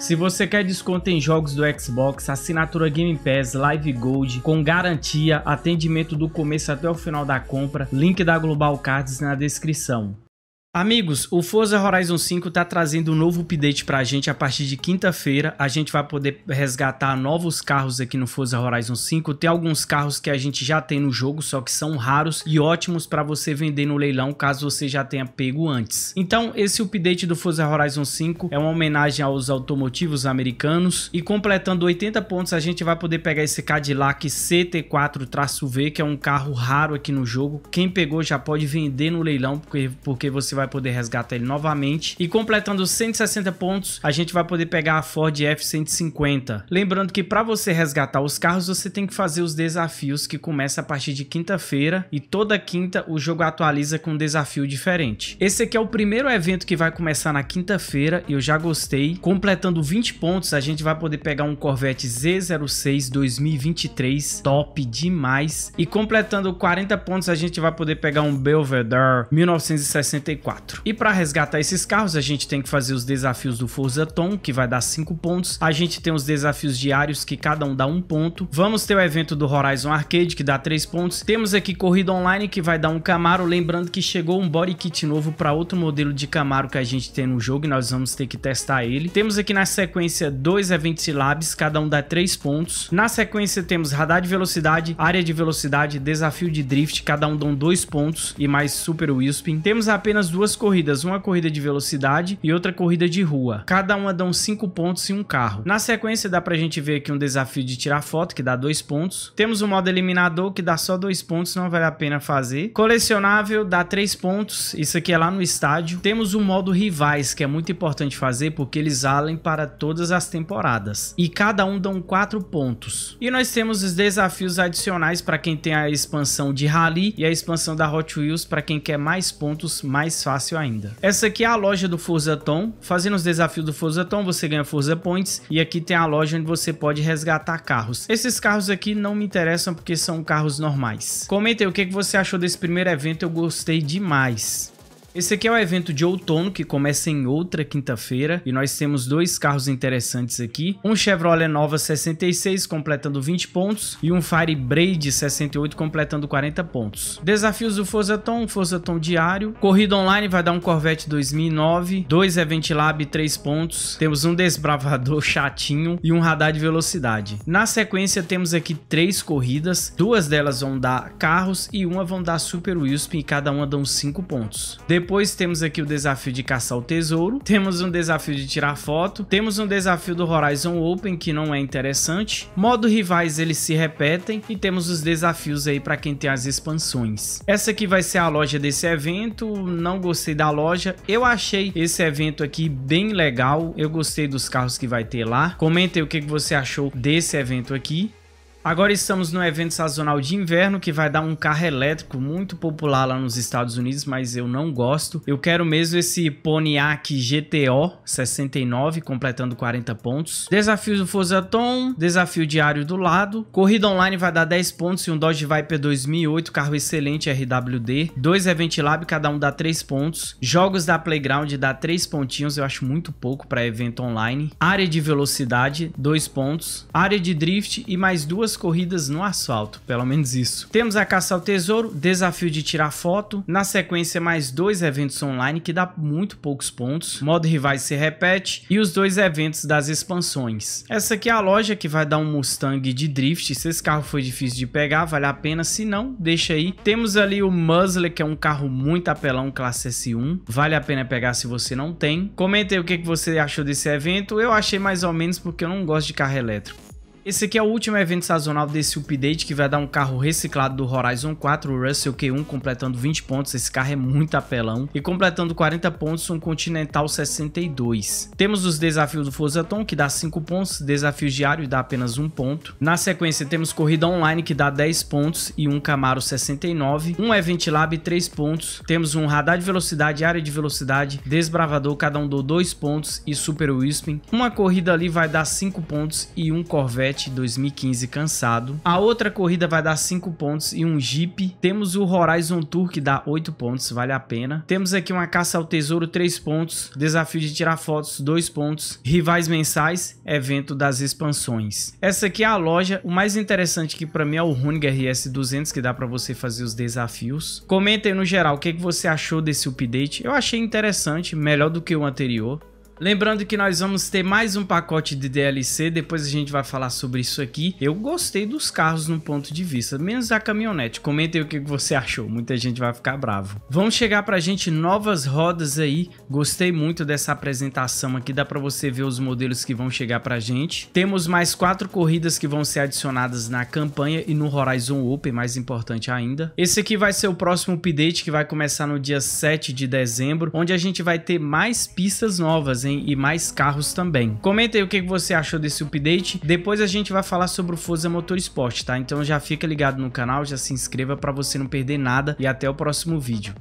Se você quer desconto em jogos do Xbox, assinatura Game Pass, Live Gold, com garantia, atendimento do começo até o final da compra, link da Global Cards na descrição. Amigos, o Forza Horizon 5 está trazendo um novo update para a gente a partir de quinta-feira. A gente vai poder resgatar novos carros aqui no Forza Horizon 5. Tem alguns carros que a gente já tem no jogo, só que são raros e ótimos para você vender no leilão, caso você já tenha pego antes. Então, esse update do Forza Horizon 5 é uma homenagem aos automotivos americanos. E completando 80 pontos, a gente vai poder pegar esse Cadillac CT4-V, que é um carro raro aqui no jogo. Quem pegou já pode vender no leilão, porque, porque você vai poder resgatar ele novamente. E completando 160 pontos, a gente vai poder pegar a Ford F-150. Lembrando que para você resgatar os carros, você tem que fazer os desafios que começa a partir de quinta-feira e toda quinta o jogo atualiza com um desafio diferente. Esse aqui é o primeiro evento que vai começar na quinta-feira e eu já gostei. Completando 20 pontos, a gente vai poder pegar um Corvette Z06 2023, top demais. E completando 40 pontos, a gente vai poder pegar um Belvedere 1964 4. E para resgatar esses carros, a gente tem que fazer os desafios do Forza Tom, que vai dar 5 pontos. A gente tem os desafios diários, que cada um dá 1 um ponto. Vamos ter o evento do Horizon Arcade, que dá 3 pontos. Temos aqui Corrida Online, que vai dar um Camaro. Lembrando que chegou um body kit novo para outro modelo de Camaro que a gente tem no jogo e nós vamos ter que testar ele. Temos aqui na sequência dois eventos Labs, cada um dá 3 pontos. Na sequência temos Radar de Velocidade, Área de Velocidade, Desafio de Drift, cada um dão 2 pontos e mais Super Wisping. Temos apenas duas duas corridas, uma corrida de velocidade e outra corrida de rua. Cada uma dão cinco pontos e um carro. Na sequência dá pra gente ver aqui um desafio de tirar foto, que dá dois pontos. Temos o um modo eliminador, que dá só dois pontos, não vale a pena fazer. Colecionável dá três pontos, isso aqui é lá no estádio. Temos o um modo rivais, que é muito importante fazer, porque eles valem para todas as temporadas. E cada um dão quatro pontos. E nós temos os desafios adicionais para quem tem a expansão de Rally e a expansão da Hot Wheels para quem quer mais pontos mais fácil fácil ainda. Essa aqui é a loja do Forza Tom. Fazendo os desafios do Forza Tom, você ganha Forza Points. E aqui tem a loja onde você pode resgatar carros. Esses carros aqui não me interessam porque são carros normais. Comenta aí o que você achou desse primeiro evento. Eu gostei demais. Esse aqui é o evento de outono que começa em outra quinta-feira e nós temos dois carros interessantes aqui. Um Chevrolet Nova 66 completando 20 pontos e um Fire Braid 68 completando 40 pontos. Desafios do Forza Tom diário. Corrida online vai dar um Corvette 2009, dois Event Lab 3 pontos. Temos um desbravador chatinho e um radar de velocidade. Na sequência temos aqui três corridas, duas delas vão dar carros e uma vão dar Super Wheels e cada uma dão 5 pontos. De depois temos aqui o desafio de caçar o tesouro, temos um desafio de tirar foto, temos um desafio do Horizon Open que não é interessante, modo rivais eles se repetem e temos os desafios aí para quem tem as expansões. Essa aqui vai ser a loja desse evento, não gostei da loja, eu achei esse evento aqui bem legal, eu gostei dos carros que vai ter lá. Comentem o que você achou desse evento aqui. Agora estamos no evento sazonal de inverno que vai dar um carro elétrico muito popular lá nos Estados Unidos, mas eu não gosto. Eu quero mesmo esse Pontiac GTO 69 completando 40 pontos. Desafio do Tom, desafio diário do lado. Corrida online vai dar 10 pontos e um Dodge Viper 2008, carro excelente RWD. Dois Event Lab, cada um dá 3 pontos. Jogos da Playground dá 3 pontinhos, eu acho muito pouco para evento online. Área de velocidade, 2 pontos. Área de drift e mais duas duas corridas no asfalto, pelo menos isso. Temos a caça ao tesouro, desafio de tirar foto, na sequência mais dois eventos online que dá muito poucos pontos, modo rivais se repete e os dois eventos das expansões. Essa aqui é a loja que vai dar um Mustang de drift, se esse carro foi difícil de pegar, vale a pena, se não, deixa aí. Temos ali o Muzzler, que é um carro muito apelão, classe S1, vale a pena pegar se você não tem. Comenta aí o que você achou desse evento, eu achei mais ou menos porque eu não gosto de carro elétrico. Esse aqui é o último evento sazonal desse update que vai dar um carro reciclado do Horizon 4, o Russell Q1 completando 20 pontos, esse carro é muito apelão, e completando 40 pontos um Continental 62. Temos os desafios do Forzaton que dá 5 pontos, desafios diários dá apenas 1 ponto. Na sequência temos corrida online que dá 10 pontos e um Camaro 69, um Event Lab 3 pontos, temos um radar de velocidade, área de velocidade, desbravador cada um dou 2 pontos e Super Wisping. Uma corrida ali vai dar 5 pontos e um Corvette 7 2015 cansado. A outra corrida vai dar 5 pontos e um Jeep. Temos o Horizon Tour que dá 8 pontos, vale a pena. Temos aqui uma caça ao tesouro 3 pontos, desafio de tirar fotos 2 pontos, rivais mensais, evento das expansões. Essa aqui é a loja, o mais interessante que para mim é o Running RS 200 que dá para você fazer os desafios. Comentem no geral o que, que você achou desse update. Eu achei interessante, melhor do que o anterior. Lembrando que nós vamos ter mais um pacote de DLC, depois a gente vai falar sobre isso aqui. Eu gostei dos carros no ponto de vista, menos da caminhonete. Comentem o que você achou, muita gente vai ficar bravo. Vão chegar pra gente novas rodas aí, gostei muito dessa apresentação aqui, dá pra você ver os modelos que vão chegar pra gente. Temos mais quatro corridas que vão ser adicionadas na campanha e no Horizon Open, mais importante ainda. Esse aqui vai ser o próximo update que vai começar no dia 7 de dezembro, onde a gente vai ter mais pistas novas, hein? e mais carros também. Comenta aí o que você achou desse update. Depois a gente vai falar sobre o Forza Motorsport, tá? Então já fica ligado no canal, já se inscreva para você não perder nada e até o próximo vídeo.